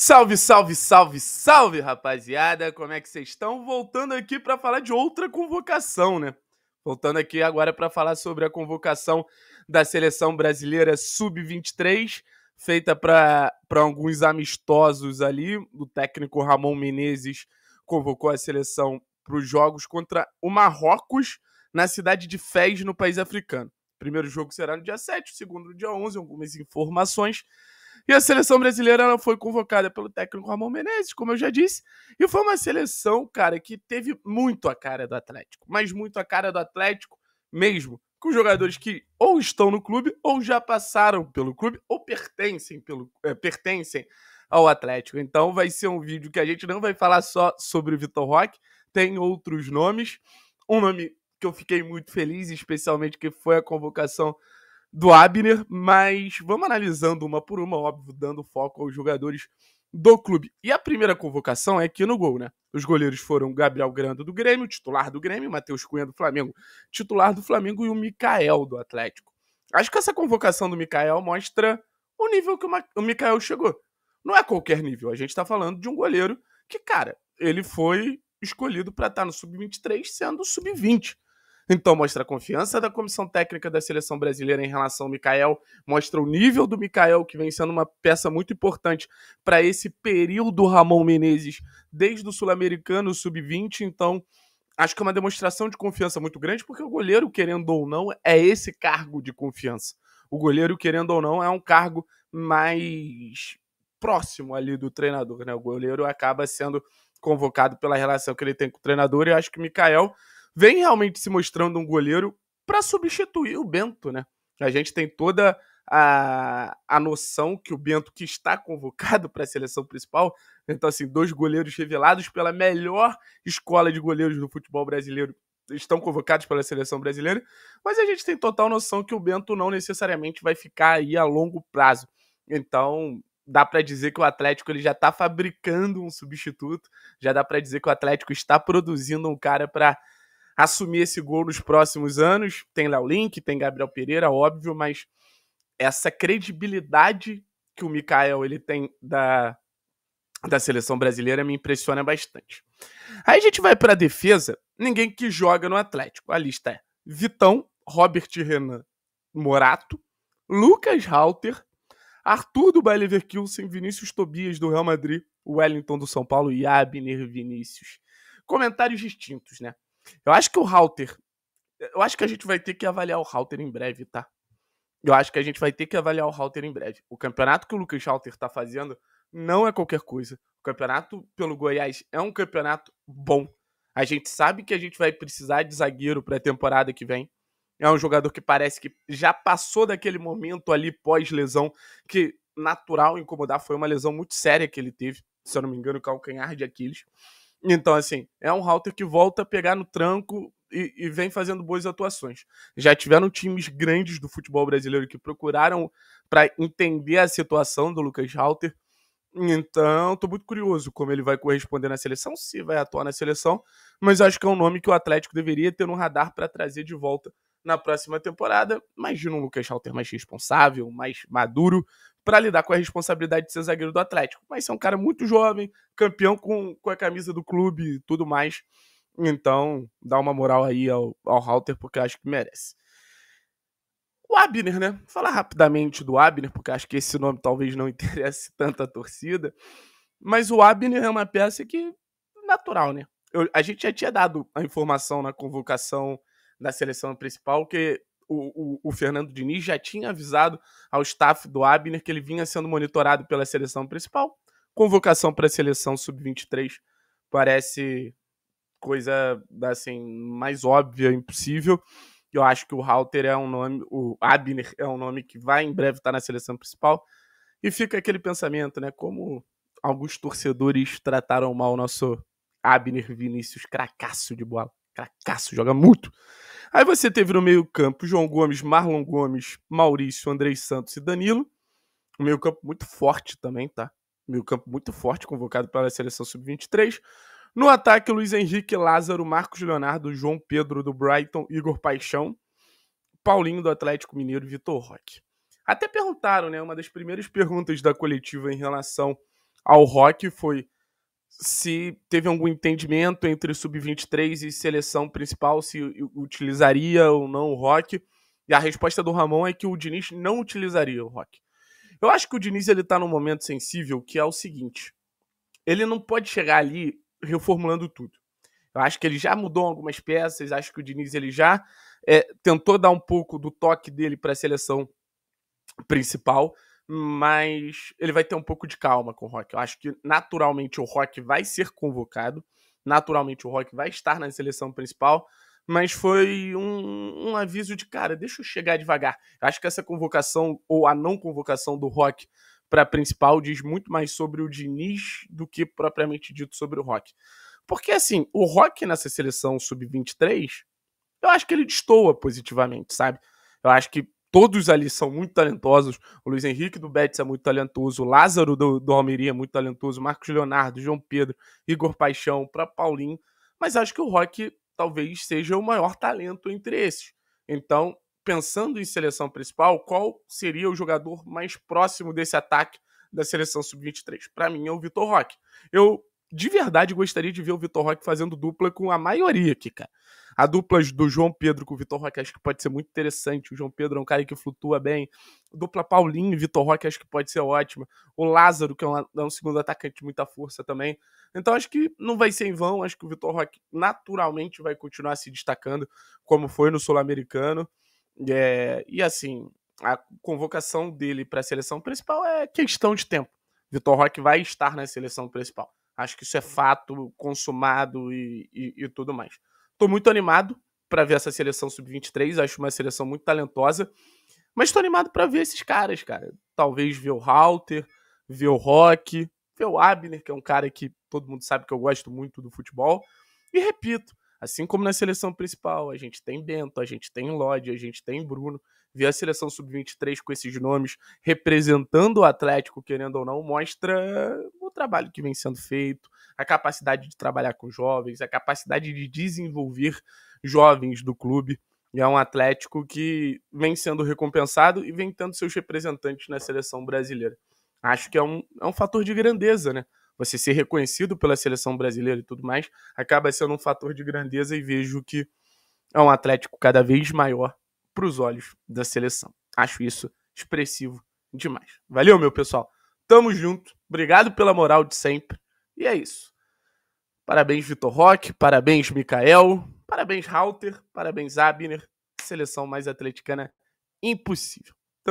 Salve, salve, salve, salve, rapaziada! Como é que vocês estão? Voltando aqui para falar de outra convocação, né? Voltando aqui agora para falar sobre a convocação da seleção brasileira sub-23, feita para alguns amistosos ali. O técnico Ramon Menezes convocou a seleção para os jogos contra o Marrocos na cidade de Fez, no país africano. O primeiro jogo será no dia 7, o segundo no dia 11, algumas informações e a seleção brasileira ela foi convocada pelo técnico Ramon Menezes, como eu já disse, e foi uma seleção, cara, que teve muito a cara do Atlético, mas muito a cara do Atlético mesmo, com jogadores que ou estão no clube, ou já passaram pelo clube, ou pertencem, pelo, é, pertencem ao Atlético. Então vai ser um vídeo que a gente não vai falar só sobre o Vitor Roque, tem outros nomes. Um nome que eu fiquei muito feliz, especialmente que foi a convocação do Abner, mas vamos analisando uma por uma, óbvio, dando foco aos jogadores do clube. E a primeira convocação é aqui no gol, né? Os goleiros foram Gabriel Grando do Grêmio, titular do Grêmio, Matheus Cunha do Flamengo, titular do Flamengo e o Mikael do Atlético. Acho que essa convocação do Mikael mostra o nível que o Mikael chegou. Não é qualquer nível, a gente tá falando de um goleiro que, cara, ele foi escolhido para estar tá no sub-23, sendo sub-20. Então mostra a confiança da comissão técnica da seleção brasileira em relação ao Mikael, mostra o nível do Mikael, que vem sendo uma peça muito importante para esse período Ramon Menezes, desde o Sul-Americano Sub-20, então acho que é uma demonstração de confiança muito grande, porque o goleiro, querendo ou não, é esse cargo de confiança. O goleiro, querendo ou não, é um cargo mais próximo ali do treinador, né? O goleiro acaba sendo convocado pela relação que ele tem com o treinador, e acho que o Mikael vem realmente se mostrando um goleiro para substituir o Bento, né? A gente tem toda a, a noção que o Bento que está convocado para a seleção principal, então assim, dois goleiros revelados pela melhor escola de goleiros do futebol brasileiro estão convocados pela seleção brasileira, mas a gente tem total noção que o Bento não necessariamente vai ficar aí a longo prazo. Então, dá para dizer que o Atlético ele já está fabricando um substituto, já dá para dizer que o Atlético está produzindo um cara para assumir esse gol nos próximos anos. Tem Léo Link, tem Gabriel Pereira, óbvio, mas essa credibilidade que o Mikael ele tem da, da seleção brasileira me impressiona bastante. Aí a gente vai para a defesa, ninguém que joga no Atlético. A lista é Vitão, Robert Renan, Morato, Lucas Halter, Arthur do Bayer Leverkusen, Vinícius Tobias do Real Madrid, Wellington do São Paulo e Abner Vinícius. Comentários distintos, né? Eu acho que o Halter, Eu acho que a gente vai ter que avaliar o Halter em breve, tá? Eu acho que a gente vai ter que avaliar o Halter em breve. O campeonato que o Lucas Halter tá fazendo não é qualquer coisa. O campeonato pelo Goiás é um campeonato bom. A gente sabe que a gente vai precisar de zagueiro para a temporada que vem. É um jogador que parece que já passou daquele momento ali pós-lesão, que natural incomodar foi uma lesão muito séria que ele teve, se eu não me engano, calcanhar de Aquiles. Então, assim, é um Halter que volta a pegar no tranco e, e, vem fazendo boas atuações. Já tiveram times grandes do futebol brasileiro que procuraram para entender a situação do Lucas Halter. Então, estou muito curioso como ele vai corresponder na seleção, se vai atuar na seleção, mas acho que é um nome que o Atlético deveria ter no radar para trazer de volta na próxima temporada. Imagina um Lucas Halter mais responsável, mais maduro, para lidar com a responsabilidade de ser zagueiro do Atlético. Mas é um cara muito jovem, campeão com, com a camisa do clube e tudo mais. Então, dá uma moral aí ao, ao Halter, porque eu acho que merece. O Abner, né? Vou falar rapidamente do Abner, porque acho que esse nome talvez não interesse tanto a torcida. Mas o Abner é uma peça que. natural, né? Eu, a gente já tinha dado a informação na convocação da seleção principal que o, o, o, Fernando Diniz já tinha avisado ao staff do Abner que ele vinha sendo monitorado pela seleção principal. Convocação para a seleção sub-23 parece coisa assim mais óbvia, impossível. Eu acho que o Halter é um nome, o Abner é um nome que vai em breve estar tá na seleção principal. E fica aquele pensamento, né? Como alguns torcedores trataram mal o nosso Abner Vinícius, cracaço de bola. Cracaço, joga muito. Aí você teve no meio-campo João Gomes, Marlon Gomes, Maurício, Andrei Santos e Danilo. Um meio-campo muito forte também, tá? Meio-campo muito forte, convocado para a seleção sub-23. No ataque, Luiz Henrique, Lázaro, Marcos Leonardo, João Pedro do Brighton, Igor Paixão, Paulinho do Atlético Mineiro e Vitor Roque. Até perguntaram, né? Uma das primeiras perguntas da coletiva em relação ao Roque foi se teve algum entendimento entre sub-23 e seleção principal, se utilizaria ou não o Rock. E a resposta do Ramon é que o Diniz não utilizaria o Rock. Eu acho que o Diniz ele tá num momento sensível que é o seguinte: ele não pode chegar ali reformulando tudo. Eu acho que ele já mudou algumas peças, acho que o Diniz ele já é, tentou dar um pouco do toque dele para a seleção principal mas ele vai ter um pouco de calma com o Rock. Eu acho que naturalmente o Rock vai ser convocado, naturalmente o Rock vai estar na seleção principal, mas foi um, um aviso de cara, deixa eu chegar devagar. Eu acho que essa convocação ou a não convocação do Rock para a principal diz muito mais sobre o Diniz do que propriamente dito sobre o Rock. Porque assim, o Rock nessa seleção sub-23, eu acho que ele destoa positivamente, sabe? Eu acho que todos ali são muito talentosos. O Luiz Henrique do Betis é muito talentoso, o Lázaro do, do Almeria é muito talentoso, Marcos Leonardo, João Pedro, Igor Paixão, para Paulinho. Mas acho que o Rock talvez seja o maior talento entre esses. Então, pensando em seleção principal, qual seria o jogador mais próximo desse ataque da seleção sub-23? Para mim é o Vitor Roque. Eu de verdade gostaria de ver o Vitor Roque fazendo dupla com a maioria aqui, cara. A dupla do João Pedro com o Vitor Roque acho que pode ser muito interessante. O João Pedro é um cara que flutua bem. dupla Paulinho e Vitor Roque acho que pode ser ótima. O Lázaro, que é um, é um, segundo atacante de muita força também. Então acho que não vai ser em vão. Acho que o Vitor Roque naturalmente vai continuar se destacando, como foi no Sul-Americano. É, e assim, a convocação dele para a seleção principal é questão de tempo. Vitor Roque vai estar na seleção principal. Acho que isso é fato consumado e, e, e tudo mais. Estou muito animado para ver essa seleção sub-23. Acho uma seleção muito talentosa. Mas estou animado para ver esses caras, cara. Talvez ver o Halter, ver o Rock, ver o Abner, que é um cara que todo mundo sabe que eu gosto muito do futebol. E repito, assim como na seleção principal, a gente tem Bento, a gente tem Lodi, a gente tem Bruno. Ver a seleção sub-23 com esses nomes representando o Atlético, querendo ou não, mostra trabalho que vem sendo feito, a capacidade de trabalhar com jovens, a capacidade de desenvolver jovens do clube. E é um Atlético que vem sendo recompensado e vem tendo seus representantes na seleção brasileira. Acho que é um, é um fator de grandeza, né? Você ser reconhecido pela seleção brasileira e tudo mais acaba sendo um fator de grandeza e vejo que é um Atlético cada vez maior para os olhos da seleção. Acho isso expressivo demais. Valeu, meu pessoal! Tamo junto. Obrigado pela moral de sempre. E é isso. Parabéns, Vitor Roque. Parabéns, Mikael. Parabéns, Halter. Parabéns, Abner. Seleção mais atleticana impossível.